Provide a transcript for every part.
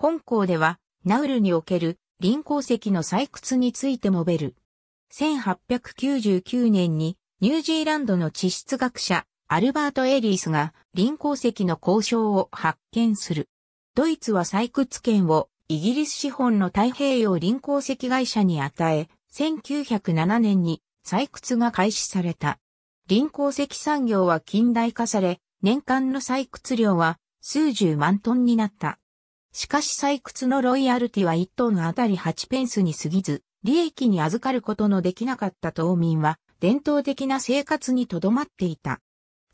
本校では、ナウルにおける林鉱石の採掘について述べる。1899年にニュージーランドの地質学者アルバート・エリースが林鉱石の交渉を発見する。ドイツは採掘権をイギリス資本の太平洋林鉱石会社に与え、1907年に採掘が開始された。林鉱石産業は近代化され、年間の採掘量は数十万トンになった。しかし採掘のロイヤルティは1トンあたり8ペンスに過ぎず、利益に預かることのできなかった島民は、伝統的な生活にとどまっていた。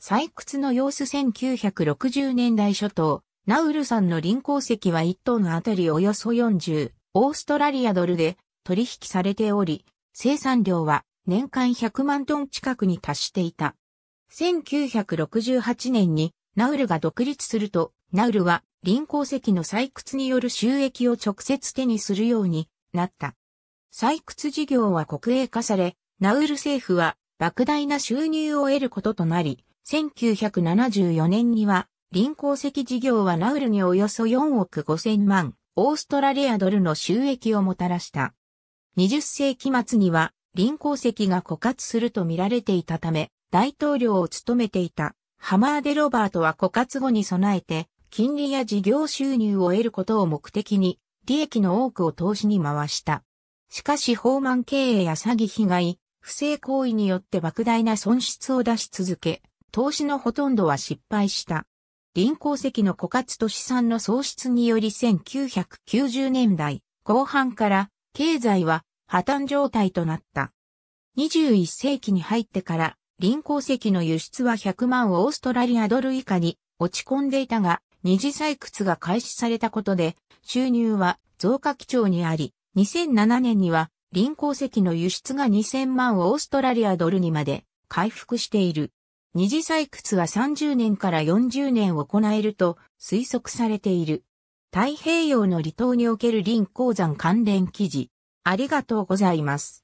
採掘の様子1960年代初頭、ナウルさんの輪鉱石は1トンあたりおよそ40、オーストラリアドルで取引されており、生産量は年間100万トン近くに達していた。1968年にナウルが独立すると、ナウルは輪鉱石の採掘による収益を直接手にするようになった。採掘事業は国営化され、ナウル政府は莫大な収入を得ることとなり、1974年には輪鉱石事業はナウルにおよそ4億5千万オーストラリアドルの収益をもたらした。20世紀末には輪鉱石が枯渇すると見られていたため、大統領を務めていたハマーデ・ロバートは枯渇後に備えて金利や事業収入を得ることを目的に、利益の多くを投資に回した。しかし、放満経営や詐欺被害、不正行為によって莫大な損失を出し続け、投資のほとんどは失敗した。林鉱石の枯渇と資産の喪失により1990年代後半から経済は破綻状態となった。21世紀に入ってから林鉱石の輸出は100万オーストラリアドル以下に落ち込んでいたが、二次採掘が開始されたことで、収入は増加基調にあり、2007年には、輪鉱石の輸出が2000万オーストラリアドルにまで回復している。二次採掘は30年から40年行えると推測されている。太平洋の離島における輪鉱山関連記事。ありがとうございます。